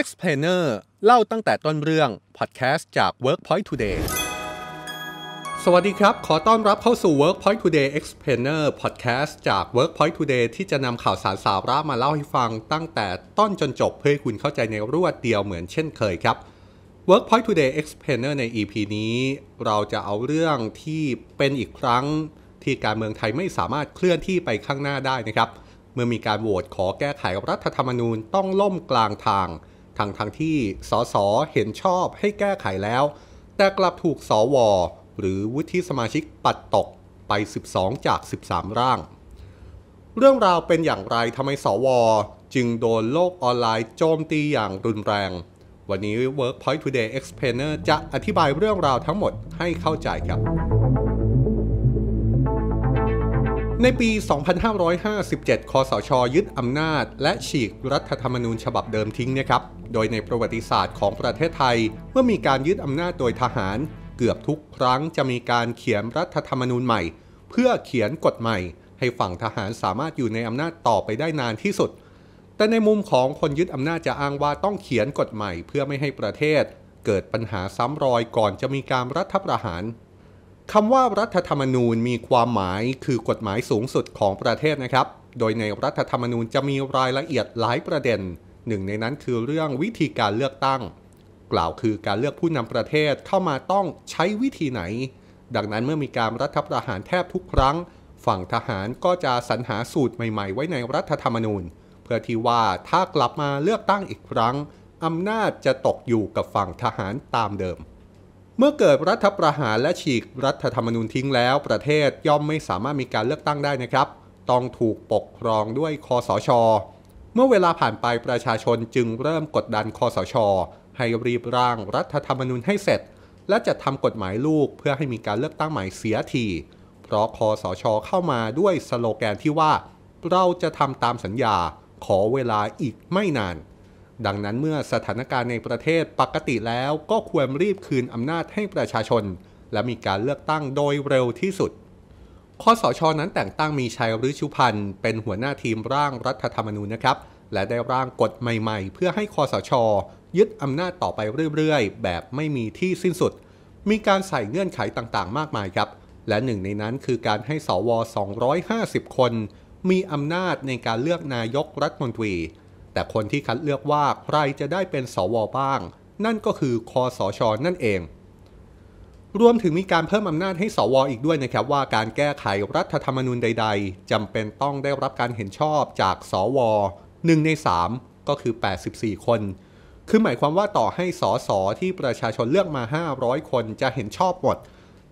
Explainer เล่าตั้งแต่ต้นเรื่องพอดแคสต์จาก Workpoint Today สวัสดีครับ ขอต้อนรับเข้าสู่ Workpoint Today Explainer Podcast จาก Workpoint Today ที่จะนำข่าวสารสาระมาเล่าให้ฟัง ตั้งแต่ต้นจนจบเพื่อให้คุณเข้าใจในรวดเดียวเหมือนเช่นเคยครับ Workpoint Today Explainer ใน EP นี้ เราจะเอาเรื่องที่เป็นอีกครั้ง ที่การเมืองไทยไม่สามารถเคลื่อนที่ไปข้างหน้าได้นะครับเมื่อมีการโหวตขอแก้ไขรัฐธรรมนูญต้องล่มกลางทางทางทางที่สสเห็นชอบให้แก้ไขแล้ว แต่กลับถูกสว หรือวุฒิสมาชิกปัดตกไป 12 จาก 13 ร่าง เรื่องราวเป็นอย่างไรทำไมสวจึงโดนโลกออนไลน์โจมตีอย่างรุนแรง วันนี้ Workpoint Today Explainer จะอธิบายเรื่องราวทั้งหมดให้เข้าใจครับ ในปี 2557คสชยึดอำนาจ และฉีกรัฐธรรมนูญฉบับเดิมทิ้งนะครับโดยในประวัติศาสตร์ของประเทศไทย เมื่อมีการยึดอำนาจโดยทหาร เกือบทุกครั้งจะมีการเขียนรัฐธรรมนูญใหม่ เพื่อเขียนกฎใหม่ให้ฝั่งทหารสามารถอยู่ในอำนาจต่อไปได้นานที่สุด แต่ในมุมของคนยึดอำนาจจะอ้างว่าต้องเขียนกฎใหม่เพื่อไม่ให้ประเทศ เกิดปัญหาซ้ำรอยก่อนจะมีการรัฐประหารคำว่ารัฐธรรมนูญมีความหมายคือกฎหมายสูงสุดของประเทศนะครับ โดยในรัฐธรรมนูญจะมีรายละเอียดหลายประเด็นหนึ่งในนั้นคือเรื่องวิธีการเลือกตั้ง กล่าวคือการเลือกผู้นำประเทศเข้ามาต้องใช้วิธีไหน ดังนั้นเมื่อมีการรัฐประหารแทบทุกครั้ง ฝั่งทหารก็จะสรรหาสูตรใหม่ๆ ไว้ในรัฐธรรมนูญ เพื่อที่ว่าถ้ากลับมาเลือกตั้งอีกครั้งอำนาจจะตกอยู่กับฝั่งทหารตามเดิม เมื่อเกิดรัฐประหารและฉีกรัฐธรรมนูญทิ้งแล้วประเทศย่อมไม่สามารถมีการเลือกตั้งได้นะครับ ต้องถูกปกครองด้วยคอสชเมื่อเวลาผ่านไปประชาชนจึงเริ่มกดดันคอสช ให้รีบร่างรัฐธรรมนูญให้เสร็จ และจัดทำกฎหมายลูกเพื่อให้มีการเลือกตั้งใหม่เสียที เพราะคอสชเข้ามาด้วยสโลแกนที่ว่า เราจะทำตามสัญญาขอเวลาอีกไม่นาน ดังนั้นเมื่อสถานการณ์ในประเทศปกติแล้วก็ควรรีบคืนอำนาจให้ประชาชน และมีการเลือกตั้งโดยเร็วที่สุดคอสช นั้นแต่งตั้งมีชัยฤชุพันธ์ เป็นหัวหน้าทีมร่างรัฐธรรมนูญนะครับ และได้ร่างกฎใหม่ๆ เพื่อให้คอสช ยึดอำนาจต่อไปเรื่อยๆ แบบไม่มีที่สิ้นสุด มีการใส่เงื่อนไขต่างๆ มากมายครับ และหนึ่งในนั้นคือการให้สว 250 คนมีอำนาจในการเลือกนายกรัฐมนตรีแต่คนที่คัดเลือกว่าใครจะได้เป็นสวบ้าง นั่นก็คือคอสชนั่นเองรวมถึงมีการเพิ่มอำนาจให้สวอีกด้วยนะครับว่าการแก้ไขรัฐธรรมนูญใดๆจำเป็นต้องได้รับการเห็นชอบจากสวหนึ่งใน 3 ก็คือ 84 คน คือหมายความว่าต่อให้สสที่ประชาชนเลือกมา 500 คนจะเห็นชอบหมด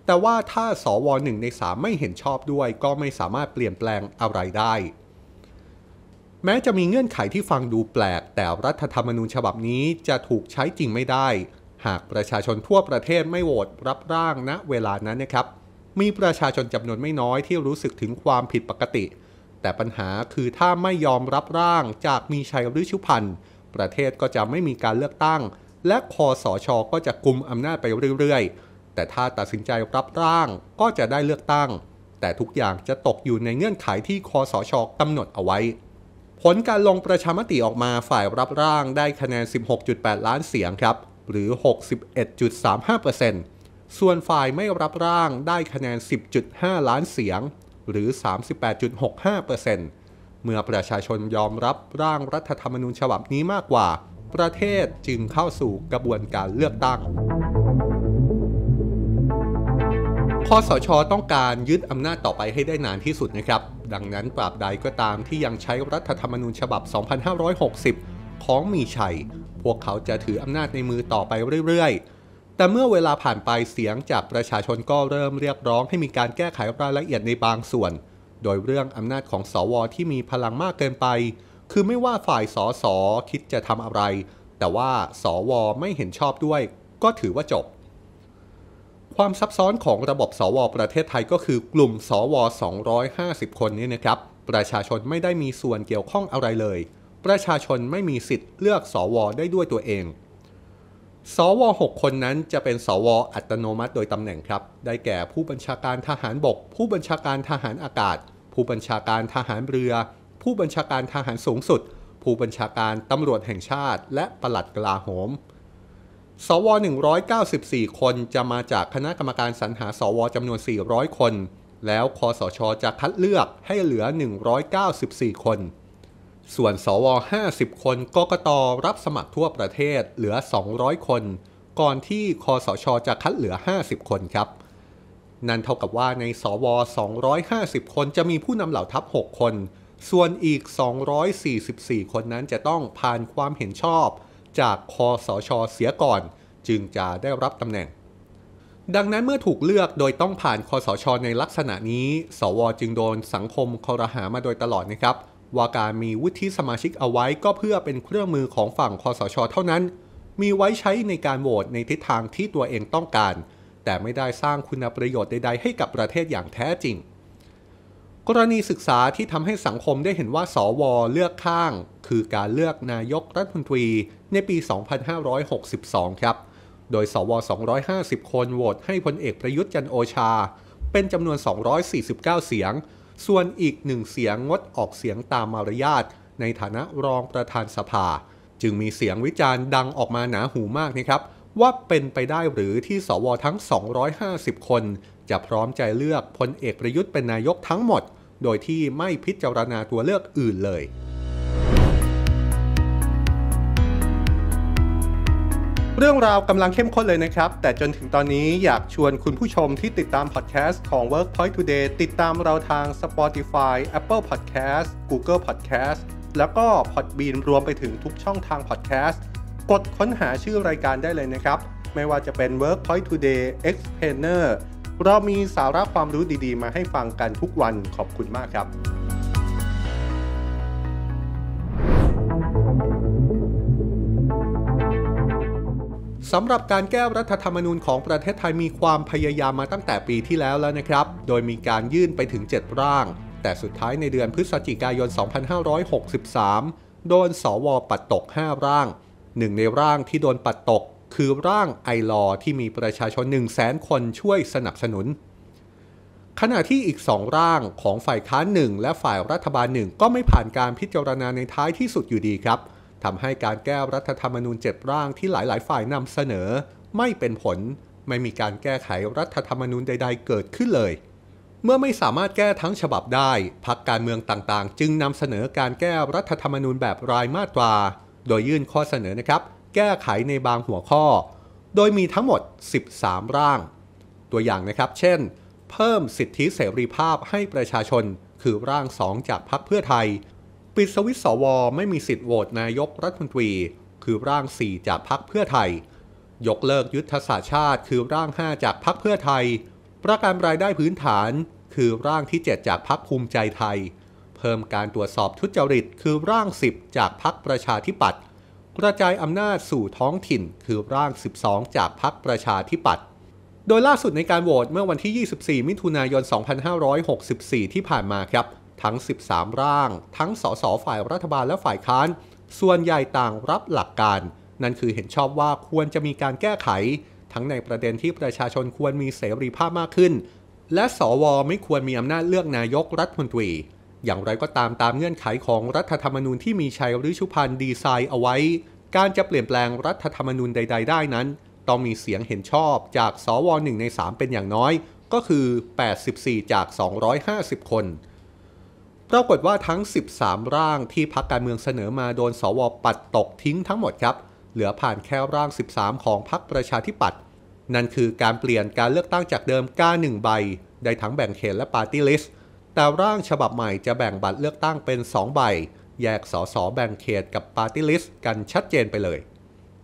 แต่ว่าถ้าสวหนึ่งใน 3 ไม่เห็นชอบด้วยก็ไม่สามารถเปลี่ยนแปลงอะไรได้ แม้จะมีเงื่อนไขที่ฟังดูแปลกแต่รัฐธรรมนูญฉบับนี้จะถูกใช้จริงไม่ได้หากประชาชนทั่วประเทศไม่โหวตรับร่างณเวลานั้นนะครับ มีประชาชนจำนวนไม่น้อยที่รู้สึกถึงความผิดปกติ แต่ปัญหาคือถ้าไม่ยอมรับร่างจากมีชัยฤชุพันธ์ ประเทศก็จะไม่มีการเลือกตั้ง และคอสอชอก็จะกุมอำนาจไปเรื่อยๆ แต่ถ้าตัดสินใจรับร่างก็จะได้เลือกตั้ง แต่ทุกอย่างจะตกอยู่ในเงื่อนไขที่คอสอชอกำหนดเอาไว้ ผลการลงประชามติออกมาฝ่ายรับร่างได้คะแนน 16.8 ล้านเสียงครับหรือ 61.35%ส่วนฝ่ายไม่รับร่างได้คะแนน 10.5 ล้านเสียง หรือ 38.65%เมื่อประชาชนยอมรับร่างรัฐธรรมนูญฉบับนี้มากกว่า ประเทศจึงเข้าสู่กระบวนการเลือกตั้งคอสชต้องการยึดอำนาจต่อไปให้ได้นานที่สุดนะครับ ดังนั้นปราบใดก็ตามที่ยังใช้รัฐธรรมนูญฉบับ 2560 ของมีชัยพวกเขาจะถืออำนาจในมือต่อไปเรื่อยๆ แต่เมื่อเวลาผ่านไปเสียงจากประชาชนก็เริ่มเรียกร้อง ให้มีการแก้ไขรายละเอียดในบางส่วน โดยเรื่องอำนาจของสวที่มีพลังมากเกินไป คือไม่ว่าฝ่ายสสคิดจะทำอะไร แต่ว่าสว ไม่เห็นชอบด้วย ก็ถือว่าจบ ความซับซ้อนของระบบ สว ประเทศไทยก็คือกลุ่มสว 250 คนนี้นะครับ ประชาชนไม่ได้มีส่วนเกี่ยวข้องอะไรเลยประชาชนไม่มีสิทธิ์เลือกสอวอได้ด้วยตัวเอง สว6คนนั้นจะเป็นสวอัตโนมัติโดยตำแหน่งครับ ได้แก่ผู้บัญชาการทหารบก ผู้บัญชาการทหารอากาศ ผู้บัญชาการทหารเรือ ผู้บัญชาการทหารสูงสุด ผู้บัญชาการตำรวจแห่งชาติและปลัดกลาโหม สวอ194 คนจะมาจากคณะกรรมการสรรหาสวจำนวน 400 คน แล้วคอสช จะคัดเลือกให้เหลือ 194 คนส่วนสว50คนกกตรับสมัครทั่วประเทศเหลือ 200 คน ก่อนที่คอสช จะคัดเหลือ 50 คนครับ นั่นเท่ากับว่าในสว250คนจะมีผู้นำเหล่าทัพ6คน ส่วนอีก 244 คนนั้นจะต้องผ่านความเห็นชอบ จากคอสชเสียก่อน จึงจะได้รับตำแหน่ง ดังนั้นเมื่อถูกเลือกโดยต้องผ่านคอสชในลักษณะนี้ สวจึงโดนสังคมคอรหามาโดยตลอดนะครับเว่าการมีวุฒิสมาชิกเอาไว้ก็เพื่อเป็นเครื่องมือของฝั่งคอสช เท่านั้น มีไว้ใช้ในการโหวตในทิศทางที่ตัวเองต้องการ แต่ไม่ได้สร้างคุณประโยชน์ใดๆ ให้กับประเทศอย่างแท้จริง กรณีศึกษาที่ทำให้สังคมได้เห็นว่าสวเลือกข้าง คือการเลือกนายกรัฐมนตรีในปี 2562 ครับ โดยสว 250 คนโหวตให้พลเอกประยุทธ์จันโอชา เป็นจำนวน 249 เสียงส่วนอีกหนึ่งเสียงงดออกเสียงตามมารยาทในฐานะรองประธานสภา จึงมีเสียงวิจารณ์ดังออกมาหนาหูมากนะครับ ว่าเป็นไปได้หรือที่สวทั้ง 250 คน จะพร้อมใจเลือกพลเอกประยุทธ์เป็นนายกทั้งหมด โดยที่ไม่พิจารณาตัวเลือกอื่นเลยเรื่องราวกำลังเข้มข้นเลยนะครับ แต่จนถึงตอนนี้อยากชวนคุณผู้ชมที่ติดตามพอดแคสต์ของ Workpoint Today ติดตามเราทาง Spotify Apple Podcast Google Podcast แล้วก็ Podbean รวมไปถึงทุกช่องทางพอดแคสต์กดค้นหาชื่อรายการได้เลยนะครับ ไม่ว่าจะเป็น Workpoint Today e X p l a i n e r เรามีสาระความรู้ดีๆ มาให้ฟังกันทุกวันขอบคุณมากครับสำหรับการแก้รัฐธรรมนูญของประเทศไทยมีความพยายามมาตั้งแต่ปีที่แล้วแล้วนะครับ โดยมีการยื่นไปถึง 7 ร่าง แต่สุดท้ายในเดือนพฤศจิกายน 2563 โดนสวปัดตก 5 ร่าง หนึ่งในร่างที่โดนปัดตกคือร่างไอลอ ที่มีประชาชน 1 0 0 0 0แสนคนช่วยสนับสนุน ขณะที่อีกสองร่างของฝ่ายค้านหนึ่งและฝ่ายรัฐบาลหนึ่งก็ไม่ผ่านการพิจารณาในท้ายที่สุดอยู่ดีครับเทำให้การแก้รัฐธรรมนูญเจ็ดร่างที่หลาย ๆ ฝ่ายนำเสนอ ไม่เป็นผลไม่มีการแก้ไขรัฐธรรมนูญใดๆเกิดขึ้นเลย เมื่อไม่สามารถแก้ทั้งฉบับได้พักการเมืองต่างๆ จึงนำเสนอการแก้รัฐธรรมนูญแบบรายมาตราโดยยื่นข้อเสนอนะครับแก้ไขในบางหัวข้อ โดยมีทั้งหมด 13 ร่าง ตัวอย่างนะครับ เช่น เพิ่มสิทธิเสรีภาพให้ประชาชน คือร่าง2จากพรรคเพื่อไทยปิดสวิตสวไม่มีสิทธิ์โหวตนายกรัฐมนตรี คือร่าง 4 จากพักเพื่อไทย ยกเลิกยุทธศาสชาติ คือร่าง 5 จากพักเพื่อไทย ประกันรายได้พื้นฐาน คือร่างที่ 7 จากพักภูมิใจไทย เพิ่มการตรวจสอบทุจริตคือร่าง 10 จากพักประชาธิปัตย์ กระจายอำนาจสู่ท้องถิ่นคือร่าง 12 จากพักประชาธิปัตย์ โดยล่าสุดในการโหวตเมื่อวันที่ 24 มิถุนายน 2564 ที่ผ่านมาครับทั้ง 13 ร่าง ทั้ง สส ฝ่ายรัฐบาลและฝ่ายค้าน ส่วนใหญ่ต่างรับหลักการ นั่นคือเห็นชอบว่าควรจะมีการแก้ไข ทั้งในประเด็นที่ประชาชนควรมีเสรีภาพมากขึ้น และ สวไม่ควรมีอำนาจเลือกนายกรัฐมนตรี อย่างไรก็ตามตามเงื่อนไขของรัฐธรรมนูญที่มีชัยฤชุพันธ์ดีไซน์เอาไว้ การจะเปลี่ยนแปลงรัฐธรรมนูญใดๆ ได้นั้น ต้องมีเสียงเห็นชอบจาก สวหนึ่งใน3 เป็นอย่างน้อย ก็คือ 84 จาก 250 คนปรากฏว่าทั้ง 13 ร่างที่พักการเมืองเสนอมาโดนสว ปัดตกทิ้งทั้งหมดครับ เหลือผ่านแค่ร่าง 13 ของพักประชาธิปัตย์ นั่นคือการเปลี่ยนการเลือกตั้งจากเดิมก้าหนึ่งใบ ได้ทั้งแบ่งเขตและปาร์ตี้ลิสต์แต่ร่างฉบับใหม่จะแบ่งบัตรเลือกตั้งเป็น 2 ใบ แยก สส แบ่งเขตกับปาร์ตี้ลิสต์กันชัดเจนไปเลย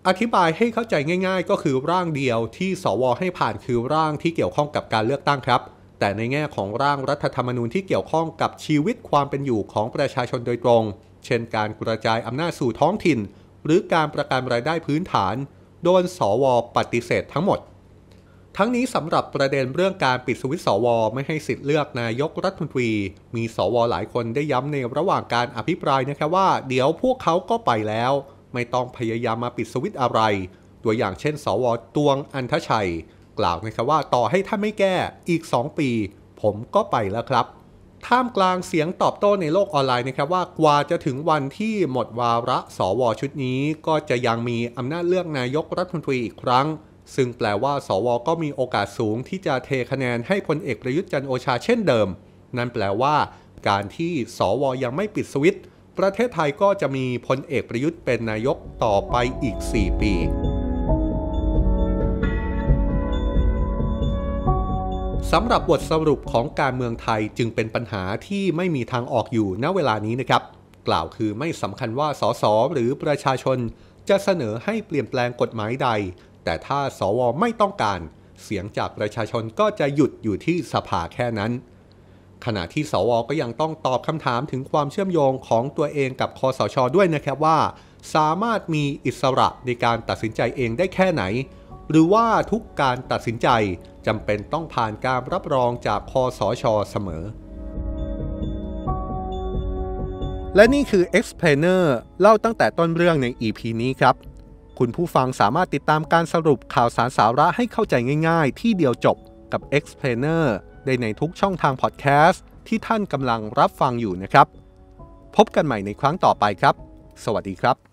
อธิบายให้เข้าใจง่าย ๆ ก็คือร่างเดียวที่สวให้ผ่านคือร่างที่เกี่ยวข้องกับการเลือกตั้งครับแต่ในแง่ของร่างรัฐธรรมนูญที่เกี่ยวข้องกับชีวิตความเป็นอยู่ของประชาชนโดยตรง เช่นการกระจายอำนาจสู่ท้องถิ่น หรือการประกันรายได้พื้นฐาน โดนสว ปฏิเสธทั้งหมด ทั้งนี้สำหรับประเด็นเรื่องการปิดสวิตสวไม่ให้สิทธิ์เลือกนายกรัฐมนตรี มีสวหลายคนได้ย้ำในระหว่างการอภิปรายนะครับว่า เดี๋ยวพวกเขาก็ไปแล้ว ไม่ต้องพยายามมาปิดสวิตอะไร ตัวอย่างเช่น สวตวงอันทชัยกล่าวนะครับว่าต่อให้ท่านไม่แก้ อีก 2 ปี ผมก็ไปแล้วครับ ท่ามกลางเสียงตอบโต้ในโลกออนไลน์นะครับว่ากว่าจะถึงวันที่หมดวาระสวชุดนี้ ก็จะยังมีอำนาจเลือกนายกรัฐมนตรีอีกครั้ง ซึ่งแปลว่าสวก็มีโอกาสสูงที่จะเทคะแนนให้พลเอกประยุทธ์จันโอชาเช่นเดิม นั่นแปลว่าการที่สว ยังไม่ปิดสวิตช์ประเทศไทยก็จะมีพลเอกประยุทธ์เป็นนายกต่อไปอีก 4 ปีสำหรับบทสรุปของการเมืองไทยจึงเป็นปัญหาที่ไม่มีทางออกอยู่ณเวลานี้นะครับกล่าวคือไม่สำคัญว่าสสหรือประชาชนจะเสนอให้เปลี่ยนแปลงกฎหมายใด แต่ถ้าสวไม่ต้องการ เสียงจากประชาชนก็จะหยุดอยู่ที่สภาแค่นั้น ขณะที่สวก็ยังต้องตอบคำถามถึงความเชื่อมโยงของตัวเองกับคอสชด้วยนะครับว่า สามารถมีอิสระในการตัดสินใจเองได้แค่ไหนหรือว่าทุกการตัดสินใจจำเป็นต้องผ่านการรับรองจากคอสอชอเสมอ และนี่คือ Explainer เล่าตั้งแต่ต้นเรื่องใน EP นี้ครับ คุณผู้ฟังสามารถติดตามการสรุปข่าวสารสาระให้เข้าใจง่ายๆ ที่เดียวจบกับ Explainer ได้ในทุกช่องทางพอดแคสต์ที่ท่านกำลังรับฟังอยู่นะครับ พบกันใหม่ในครั้งต่อไปครับ สวัสดีครับ